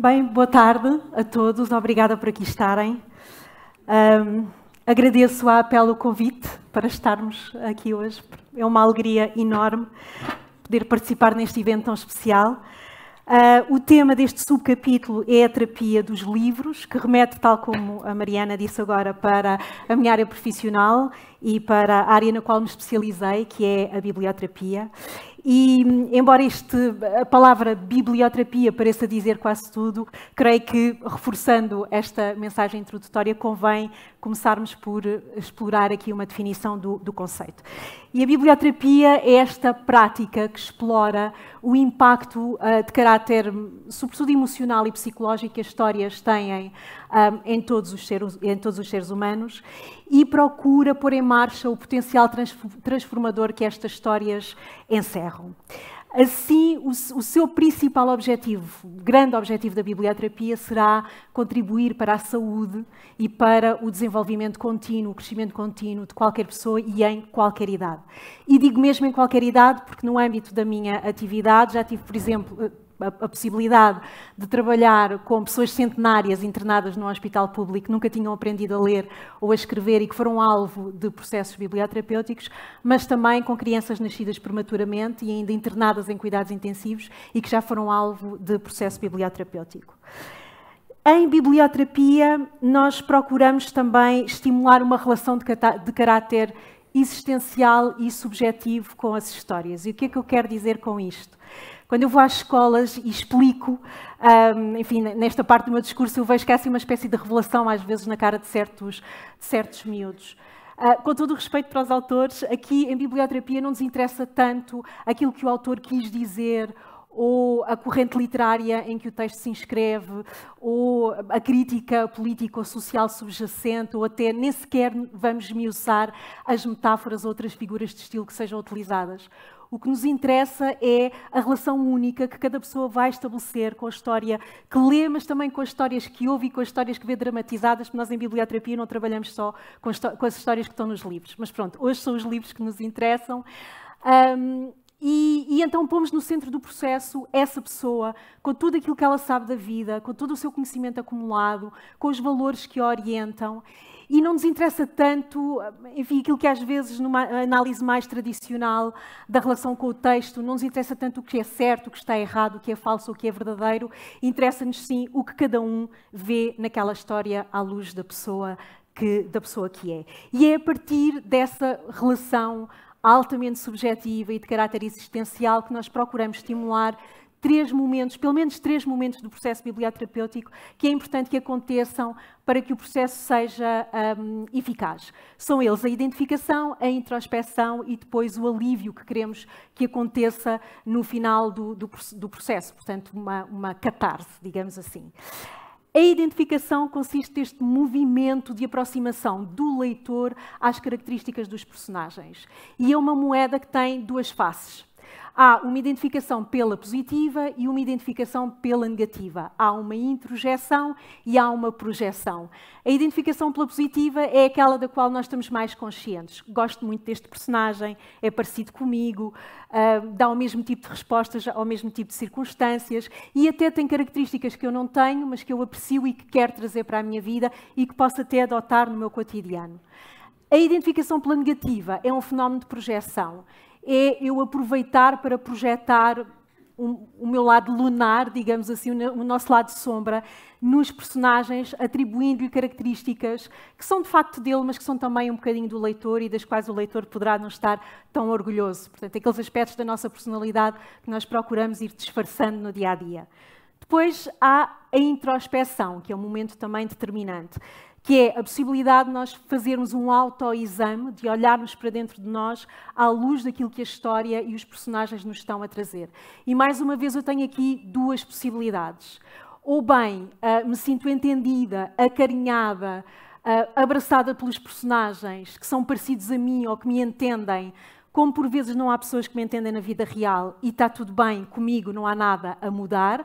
Bem, boa tarde a todos, obrigada por aqui estarem. Um, agradeço a o convite para estarmos aqui hoje. É uma alegria enorme poder participar neste evento tão especial. Uh, o tema deste subcapítulo é a terapia dos livros, que remete, tal como a Mariana disse agora, para a minha área profissional e para a área na qual me especializei, que é a biblioterapia. E, embora este, a palavra biblioterapia pareça dizer quase tudo, creio que, reforçando esta mensagem introdutória, convém começarmos por explorar aqui uma definição do, do conceito. E a biblioterapia é esta prática que explora o impacto uh, de caráter, sobretudo emocional e psicológico, que as histórias têm um, ehm, em, todos os seres, em todos os seres humanos e procura pôr em marcha o potencial transformador que estas histórias encerram ferro. Assim, o, o, seu principal objetivo, grande objetivo da biblioterapia, será contribuir para a saúde e para o desenvolvimento contínuo, o crescimento contínuo de qualquer pessoa e em qualquer idade. E digo mesmo em qualquer idade, porque no âmbito da minha atividade já tive, por exemplo, eh, a, possibilidade de trabalhar com pessoas centenárias internadas num hospital público que nunca tinham aprendido a ler ou a escrever e que foram alvo de processos biblioterapêuticos, mas também com crianças nascidas prematuramente e ainda internadas em cuidados intensivos e que já foram alvo de processo biblioterapêutico. Em biblioterapia, nós procuramos também estimular uma relação de caráter existencial e subjetivo com as histórias. E o que é que eu quero dizer com isto? Quando eu vou às escolas e explico, um, enfim, nesta parte do meu discurso, eu vejo que há assim uma espécie de revelação, às vezes, na cara de certos, de certos miúdos. Uh, com todo o respeito para os autores, aqui em biblioterapia não nos interessa tanto aquilo que o autor quis dizer ou a corrente literária em que o texto se inscreve, ou a crítica política ou social subjacente, ou até nem sequer vamos miuçar as metáforas ou outras figuras de estilo que sejam utilizadas. O que nos interessa é a relação única que cada pessoa vai estabelecer com a história que lê, mas também com as histórias que ouve e com as histórias que vê dramatizadas, porque nós em biblioterapia não trabalhamos só com, as histórias que estão nos livros. Mas pronto, hoje são os livros que nos interessam. Um, e, e, então pomos no centro do processo essa pessoa, com tudo aquilo que ela sabe da vida, com todo o seu conhecimento acumulado, com os valores que a orientam e não nos interessa tanto, enfim, aquilo que às vezes numa análise mais tradicional da relação com o texto, não nos interessa tanto o que é certo, o que está errado, o que é falso, o que é verdadeiro, interessa-nos sim o que cada um vê naquela história à luz da pessoa que, da pessoa que é. E é a partir dessa relação altamente subjetiva e de caráter existencial que nós procuramos estimular três momentos, pelo menos três momentos do processo biblioterapêutico que é importante que aconteçam para que o processo seja um, eficaz. São eles a identificação, a introspecção e depois o alívio que queremos que aconteça no final do, do, do processo, portanto, uma, uma catarse, digamos assim. A identificação consiste neste movimento de aproximação do leitor às características dos personagens. E é uma moeda que tem duas faces. Há uma identificação pela positiva e uma identificação pela negativa. Há uma introjeção e há uma projeção. A identificação pela positiva é aquela da qual nós estamos mais conscientes. Gosto muito deste personagem, é parecido comigo, uh, dá o mesmo tipo de respostas ao mesmo tipo de circunstâncias e até tem características que eu não tenho, mas que eu aprecio e que quero trazer para a minha vida e que posso até adotar no meu cotidiano. A identificação pela negativa é um fenómeno de projeção é eu aproveitar para projetar o, meu lado lunar, digamos assim, o, o nosso lado sombra, nos personagens, atribuindo-lhe características que são de facto dele, mas que são também um bocadinho do leitor e das quais o leitor poderá não estar tão orgulhoso. Portanto, aqueles aspectos da nossa personalidade que nós procuramos ir disfarçando no dia a dia. Depois há a introspeção, que é um momento também determinante que é a possibilidade de nós fazermos um autoexame, de olharmos para dentro de nós à luz daquilo que a história e os personagens nos estão a trazer. E mais uma vez eu tenho aqui duas possibilidades. Ou bem ah, me sinto entendida, acarinhada, ah, abraçada pelos personagens que são parecidos a mim ou que me entendem, como por vezes não há pessoas que me entendem na vida real e está tudo bem comigo, não há nada a mudar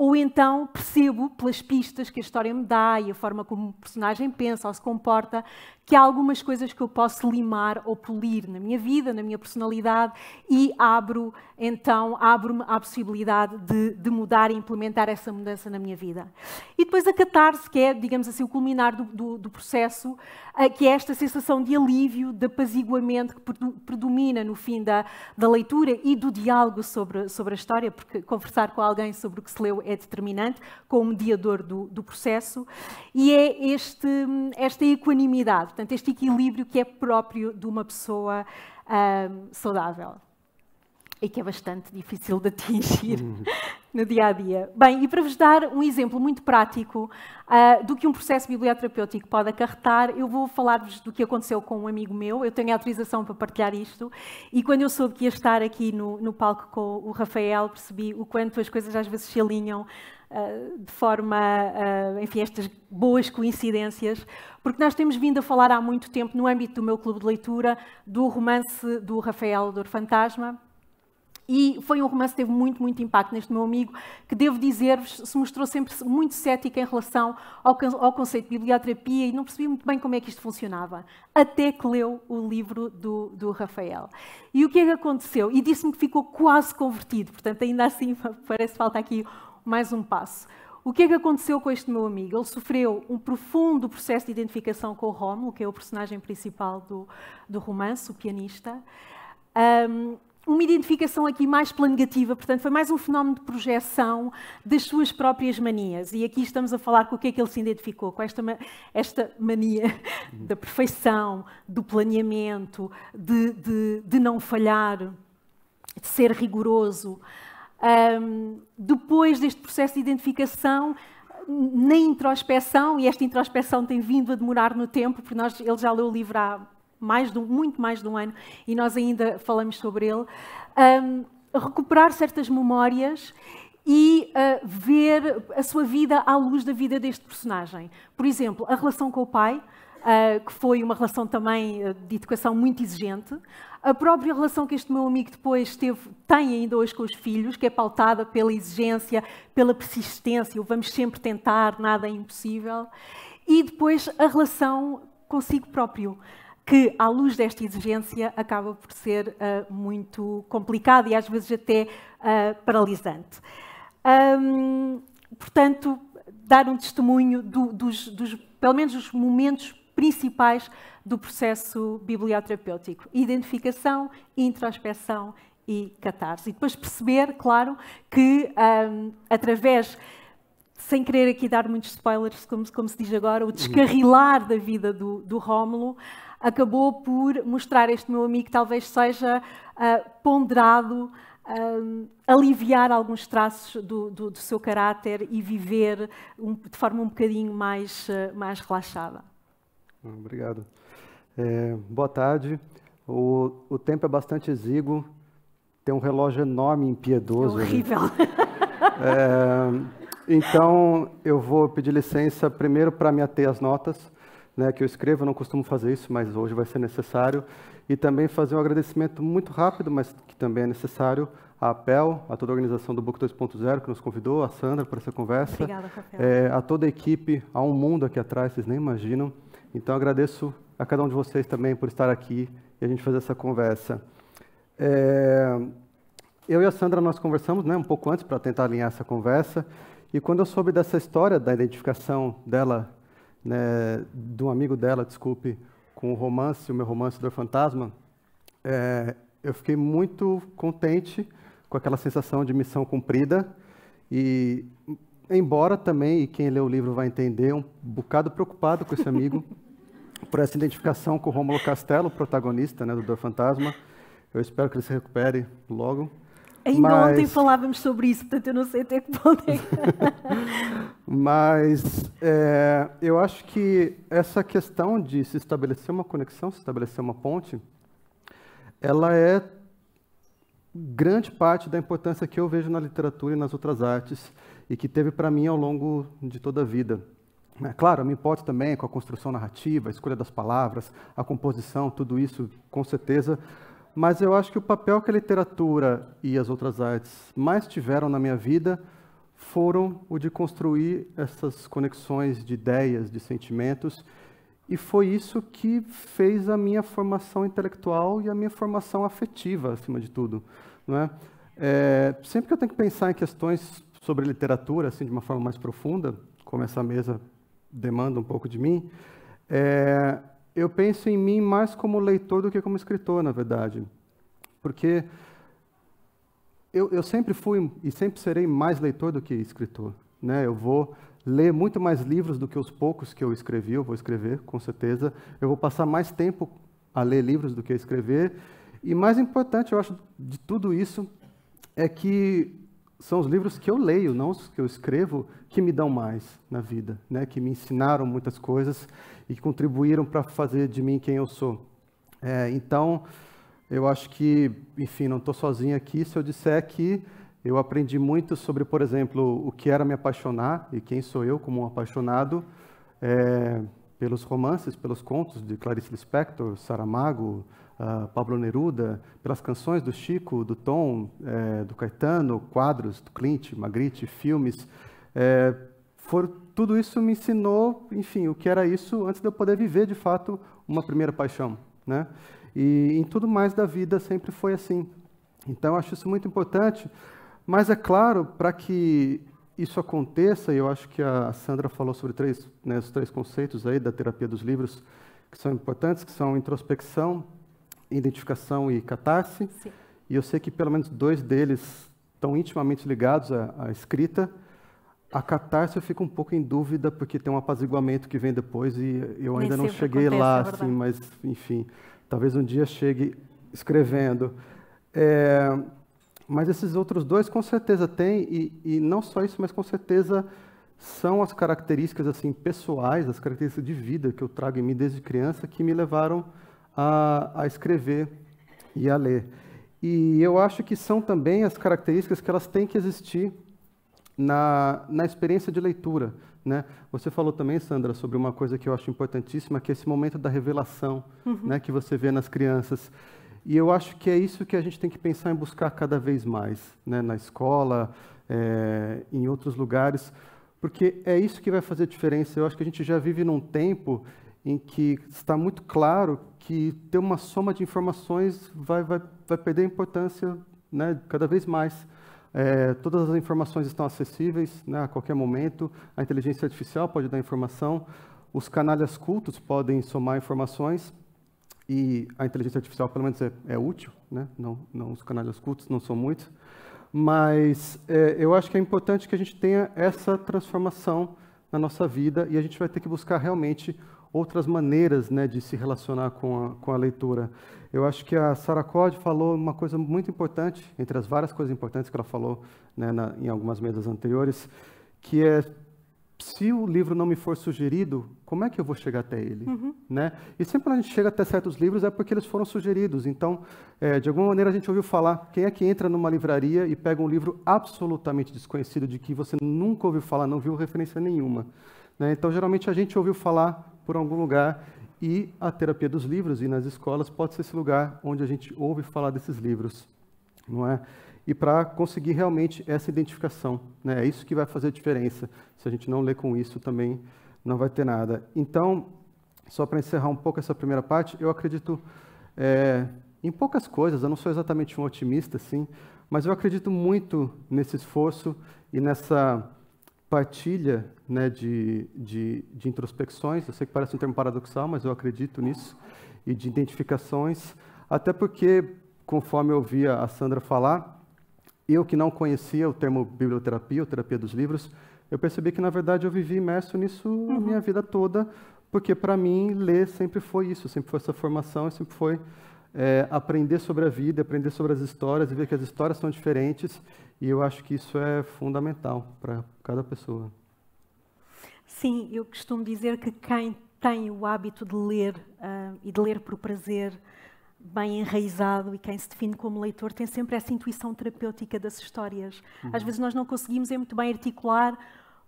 ou então percebo, pelas pistas que a história me dá e a forma como o personagem pensa ou se comporta, que há algumas coisas que eu posso limar ou polir na minha vida, na minha personalidade, e abro, então, abro-me à possibilidade de, de, mudar e implementar essa mudança na minha vida. E depois a catarse, que é, digamos assim, o culminar do, do, do processo, eh, que é esta sensação de alívio, de apaziguamento que predomina no fim da, da leitura e do diálogo sobre, sobre a história, porque conversar com alguém sobre o que se leu é é determinante, como mediador do, do processo, e é este, esta equanimidade, portanto, este equilíbrio que é próprio de uma pessoa ah, saudável e que é bastante difícil de atingir. Uhum no dia a dia. Bem, e para vos dar um exemplo muito prático uh, do que um processo biblioterapêutico pode acarretar, eu vou falar-vos do que aconteceu com um amigo meu. Eu tenho autorização para partilhar isto. E quando eu soube que ia estar aqui no, no palco com o Rafael, percebi o quanto as coisas às vezes se alinham uh, de forma, uh, enfim, estas boas coincidências, porque nós temos vindo a falar há muito tempo, no âmbito do meu clube de leitura, do romance do Rafael Dor Fantasma, e foi um romance que teve muito, muito impacto neste meu amigo, que devo dizer-vos, se mostrou sempre muito cético em relação ao, ao, conceito de biblioterapia e não percebia muito bem como é que isto funcionava, até que leu o livro do, do Rafael. E o que é que aconteceu? E disse-me que ficou quase convertido, portanto, ainda assim, parece que falta aqui mais um passo. O que é que aconteceu com este meu amigo? Ele sofreu um profundo processo de identificação com o Rómulo, que é o personagem principal do, do romance, o pianista. Um, uma identificação aqui mais pela negativa, portanto, foi mais um fenómeno de projeção das suas próprias manias. E aqui estamos a falar com o que é que ele se identificou, com esta, esta mania da perfeição, do planeamento, de, de, de não falhar, de ser rigoroso. Um, depois deste processo de identificação, na introspeção, e esta introspeção tem vindo a demorar no tempo, porque nós, ele já leu o livro há mais de um, muito mais de um ano, e nós ainda falamos sobre ele, um, recuperar certas memórias e uh, ver a sua vida à luz da vida deste personagem. Por exemplo, a relação com o pai, uh, que foi uma relação também eh, de educação muito exigente. A própria relação que este meu amigo depois teve, tem ainda hoje com os filhos, que é pautada pela exigência, pela persistência, o vamos sempre tentar, nada é impossível. E depois a relação consigo próprio que, à luz desta exigência, acaba por ser uh, muito complicado e às vezes até uh, paralisante. Um, portanto, dar um testemunho do, dos, dos, pelo menos, dos momentos principais do processo biblioterapêutico: identificação, introspecção e catarse. E depois perceber, claro, que um, através sem querer aqui dar muitos spoilers, como, como se diz agora, o descarrilar da vida do, do Rómulo acabou por mostrar este meu amigo que talvez seja uh, ponderado, ah, aliviar alguns traços do, do, do, seu caráter e viver um, de forma um bocadinho mais, uh, mais relaxada. Obrigado. É, boa tarde. O, o, tempo é bastante exíguo, tem um relógio enorme impiedoso. Né? É horrível. É, então, eu vou pedir licença primeiro para me ater às notas né, que eu escrevo, eu não costumo fazer isso, mas hoje vai ser necessário. E também fazer um agradecimento muito rápido, mas que também é necessário, à APEL, a toda a organização do Book 2.0 que nos convidou, a Sandra para essa conversa, Obrigada, é, a toda a equipe, há um mundo aqui atrás, vocês nem imaginam. Então, agradeço a cada um de vocês também por estar aqui e a gente fazer essa conversa. É, eu e a Sandra, nós conversamos né, um pouco antes para tentar alinhar essa conversa, e quando eu soube dessa história da identificação dela, né, de um amigo dela, desculpe, com o romance, o meu romance do Fantasma, é, eu fiquei muito contente com aquela sensação de missão cumprida e embora também, e quem lê o livro vai entender, um bocado preocupado com esse amigo, por essa identificação com o Rômulo Castelo, protagonista né, do Dor Fantasma. Eu espero que ele se recupere logo. Ainda mas... ontem falávamos sobre isso, portanto eu não sei até que ponto é. mas é, eu acho que essa questão de se estabelecer uma conexão, se estabelecer uma ponte, ela é grande parte da importância que eu vejo na literatura e nas outras artes e que teve para mim ao longo de toda a vida. É claro, eu me importo também com a construção narrativa, a escolha das palavras, a composição, tudo isso, com certeza, mas eu acho que o papel que a literatura e as outras artes mais tiveram na minha vida foram o de construir essas conexões de ideias, de sentimentos, e foi isso que fez a minha formação intelectual e a minha formação afetiva, acima de tudo. Não é? é sempre que eu tenho que pensar em questões sobre literatura, assim, de uma forma mais profunda, como essa mesa demanda um pouco de mim, é, eu penso em mim mais como leitor do que como escritor, na verdade. Porque eu, eu, sempre fui e sempre serei mais leitor do que escritor. Né? Eu vou ler muito mais livros do que os poucos que eu escrevi, eu vou escrever, com certeza. Eu vou passar mais tempo a ler livros do que a escrever. E mais importante, eu acho, de tudo isso, é que são os livros que eu leio, não os que eu escrevo, que me dão mais na vida, né? que me ensinaram muitas coisas e que contribuíram para fazer de mim quem eu sou. É, então, eu acho que, enfim, não estou sozinho aqui se eu disser que eu aprendi muito sobre, por exemplo, o que era me apaixonar e quem sou eu como um apaixonado é, pelos romances, pelos contos de Clarice Lispector, Saramago, ah, Pablo Neruda, pelas canções do Chico, do Tom, é, do Caetano, quadros do Clint, Magritte, filmes, é, for, tudo isso me ensinou, enfim, o que era isso antes de eu poder viver de fato uma primeira paixão, né? E em tudo mais da vida sempre foi assim. Então, eu acho isso muito importante. Mas é claro, para que isso aconteça, e eu acho que a Sandra falou sobre três, né, os três conceitos aí da terapia dos livros que são importantes, que são introspecção, identificação e catarse. Sim. E eu sei que pelo menos dois deles estão intimamente ligados à, à escrita. A catarse eu fico um pouco em dúvida, porque tem um apaziguamento que vem depois e eu ainda Nem não cheguei acontece, lá, é assim, mas, enfim, talvez um dia chegue escrevendo. É, mas esses outros dois com certeza tem, e, e não só isso, mas com certeza são as características assim pessoais, as características de vida que eu trago em mim desde criança que me levaram a, a escrever e a ler. E eu acho que são também as características que elas têm que existir na, na experiência de leitura. Né? Você falou também, Sandra, sobre uma coisa que eu acho importantíssima, que é esse momento da revelação uhum. né, que você vê nas crianças. E eu acho que é isso que a gente tem que pensar em buscar cada vez mais, né, na escola, é, em outros lugares, porque é isso que vai fazer diferença. Eu acho que a gente já vive num tempo em que está muito claro que ter uma soma de informações vai, vai, vai perder importância né, cada vez mais. É, todas as informações estão acessíveis né, a qualquer momento, a inteligência artificial pode dar informação, os canalhas cultos podem somar informações, e a inteligência artificial, pelo menos, é, é útil, né? não, não, os canalhas cultos não são muitos, mas é, eu acho que é importante que a gente tenha essa transformação na nossa vida e a gente vai ter que buscar realmente outras maneiras né, de se relacionar com a, com a leitura. Eu acho que a Sarah Code falou uma coisa muito importante, entre as várias coisas importantes que ela falou né, na, em algumas mesas anteriores, que é se o livro não me for sugerido, como é que eu vou chegar até ele? Uhum. Né? E sempre quando a gente chega até certos livros é porque eles foram sugeridos. Então, é, de alguma maneira a gente ouviu falar. Quem é que entra numa livraria e pega um livro absolutamente desconhecido, de que você nunca ouviu falar, não viu referência nenhuma? Né? Então, geralmente a gente ouviu falar por algum lugar e a terapia dos livros e nas escolas pode ser esse lugar onde a gente ouve falar desses livros, não é? E para conseguir realmente essa identificação, né? É isso que vai fazer a diferença. Se a gente não ler com isso, também não vai ter nada. Então, só para encerrar um pouco essa primeira parte, eu acredito é, em poucas coisas. Eu não sou exatamente um otimista, sim, mas eu acredito muito nesse esforço e nessa partilha né, de, de, de introspecções, eu sei que parece um termo paradoxal, mas eu acredito nisso, e de identificações, até porque, conforme eu ouvia a Sandra falar, eu que não conhecia o termo biblioterapia, ou terapia dos livros, eu percebi que, na verdade, eu vivi imerso nisso uhum. a minha vida toda, porque, para mim, ler sempre foi isso, sempre foi essa formação, sempre foi é, aprender sobre a vida, aprender sobre as histórias e ver que as histórias são diferentes. E eu acho que isso é fundamental para cada pessoa. Sim, eu costumo dizer que quem tem o hábito de ler uh, e de ler por prazer, bem enraizado e quem se define como leitor tem sempre essa intuição terapêutica das histórias. Uhum. Às vezes nós não conseguimos é muito bem articular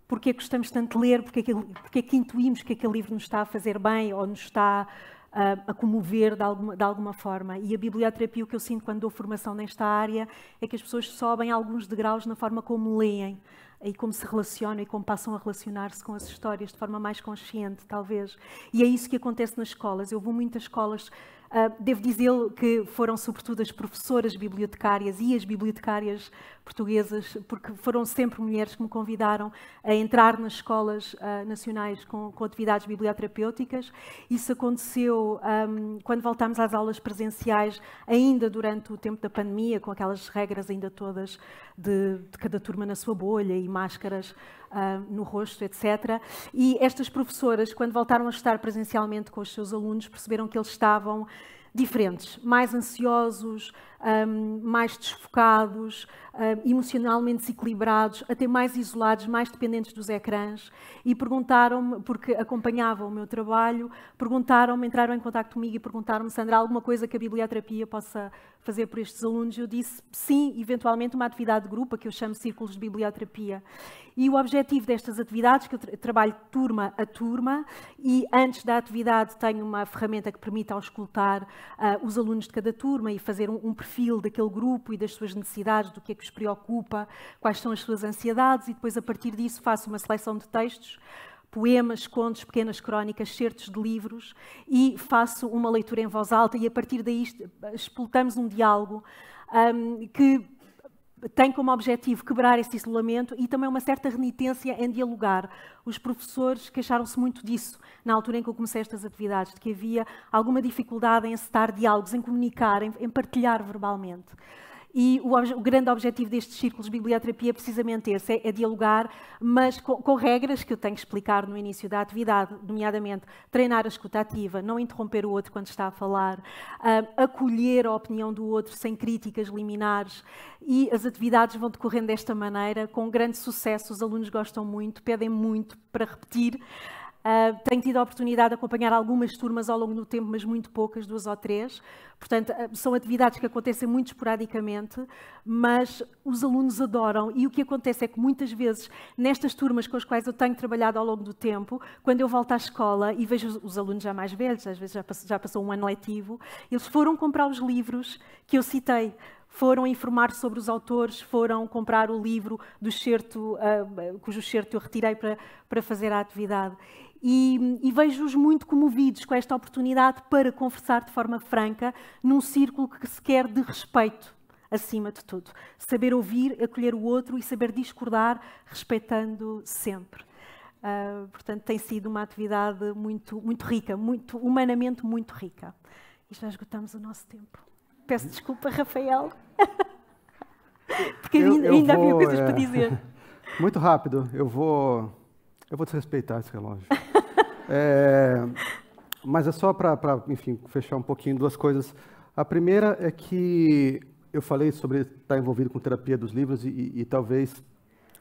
porque é que gostamos tanto de ler, porque é que, porque é que intuímos que aquele livro nos está a fazer bem ou nos está a, a comover de alguma, de alguma forma. E a biblioterapia, o que eu sinto quando dou formação nesta área, é que as pessoas sobem alguns degraus na forma como leem e como se relacionam e como passam a relacionar-se com as histórias de forma mais consciente, talvez. E é isso que acontece nas escolas. Eu vou muitas escolas Uh, devo dizer que foram sobretudo as professoras bibliotecárias e as bibliotecárias portuguesas, porque foram sempre mulheres que me convidaram a entrar nas escolas uh, nacionais com, com, atividades biblioterapêuticas. Isso aconteceu um, quando voltámos às aulas presenciais, ainda durante o tempo da pandemia, com aquelas regras ainda todas de, de cada turma na sua bolha e máscaras Uh, no rosto, etc. E estas professoras, quando voltaram a estar presencialmente com os seus alunos, perceberam que eles estavam diferentes, mais ansiosos, um, mais desfocados, um, emocionalmente desequilibrados, até mais isolados, mais dependentes dos ecrãs. E perguntaram-me, porque acompanhavam o meu trabalho, perguntaram-me, entraram em contato comigo e perguntaram-me, Sandra, alguma coisa que a biblioterapia possa fazer por estes alunos? Eu disse, sim, eventualmente uma atividade de grupo, que eu chamo Círculos de Biblioterapia. E o objetivo destas atividades, que eu trabalho turma a turma, e antes da atividade tenho uma ferramenta que permite auscultar uh, os alunos de cada turma e fazer um, um perfil perfil daquele grupo e das suas necessidades, do que é que os preocupa, quais são as suas ansiedades, e depois, a partir disso, faço uma seleção de textos poemas, contos, pequenas crónicas, certos de livros e faço uma leitura em voz alta e a partir daí explotamos um diálogo um, que tem como objetivo quebrar esse isolamento e também uma certa renitência em dialogar. Os professores queixaram-se muito disso na altura em que eu comecei estas atividades, de que havia alguma dificuldade em encetar diálogos, em comunicar, em, em partilhar verbalmente. E o, o grande objetivo destes círculos de biblioterapia é precisamente esse, é, é dialogar, mas com, com, regras que eu tenho que explicar no início da atividade, nomeadamente treinar a escuta ativa, não interromper o outro quando está a falar, uh, acolher a opinião do outro sem críticas liminares. E as atividades vão decorrendo desta maneira, com grande sucesso, os alunos gostam muito, pedem muito para repetir. Uh, tenho tido a oportunidade de acompanhar algumas turmas ao longo do tempo, mas muito poucas, duas ou três. Portanto, uh, são atividades que acontecem muito esporadicamente, mas os alunos adoram. E o que acontece é que muitas vezes, nestas turmas com as quais eu tenho trabalhado ao longo do tempo, quando eu volto à escola e vejo os alunos já mais velhos, às vezes já passou, já passou um ano letivo, eles foram comprar os livros que eu citei foram informar sobre os autores, foram comprar o livro do certo, uh, ah, cujo certo eu retirei para, para fazer a atividade e, e vejo-os muito comovidos com esta oportunidade para conversar de forma franca num círculo que se quer de respeito acima de tudo. Saber ouvir, acolher o outro e saber discordar, respeitando sempre. Uh, portanto, tem sido uma atividade muito, muito rica, muito, humanamente muito rica. E já esgotamos o nosso tempo. Peço desculpa, Rafael, porque eu, ainda, eu vou, havia coisas é, para dizer. Muito rápido, eu vou, eu vou desrespeitar esse relógio. É, mas é só para, enfim, fechar um pouquinho duas coisas. A primeira é que eu falei sobre estar envolvido com terapia dos livros e, e, e talvez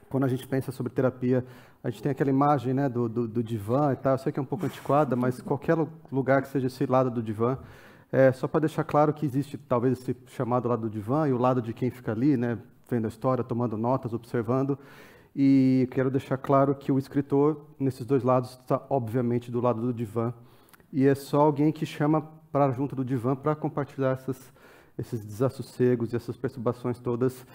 quando a gente pensa sobre terapia, a gente tem aquela imagem né, do, do, do, divã e tal. Eu sei que é um pouco antiquada, mas qualquer lugar que seja esse lado do divã, é, só para deixar claro que existe talvez esse chamado lado do divã e o lado de quem fica ali, né, vendo a história, tomando notas, observando. E quero deixar claro que o escritor, nesses dois lados, está obviamente do lado do divã. E é só alguém que chama para junto do divã para compartilhar essas, esses desassossegos e essas perturbações todas.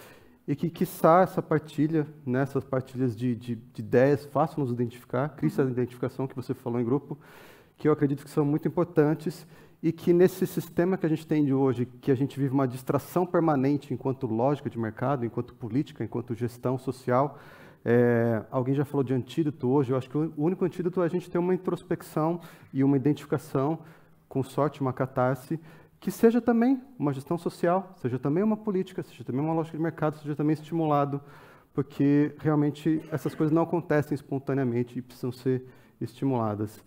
E que, quiçá, essa partilha, né, essas partilhas de, de, de ideias, façam nos identificar, crie essa uhum. identificação que você falou em grupo, que eu acredito que são muito importantes e que nesse sistema que a gente tem de hoje, que a gente vive uma distração permanente enquanto lógica de mercado, enquanto política, enquanto gestão social, é, alguém já falou de antídoto hoje. Eu acho que o único antídoto é a gente ter uma introspecção e uma identificação, com sorte, uma catarse, que seja também uma gestão social, seja também uma política, seja também uma lógica de mercado, seja também estimulado, porque realmente essas coisas não acontecem espontaneamente e precisam ser estimuladas.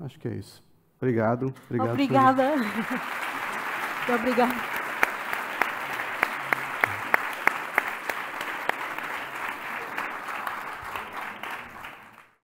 Acho que é isso. Obrigado. obrigado Obrigada. Por... Obrigada.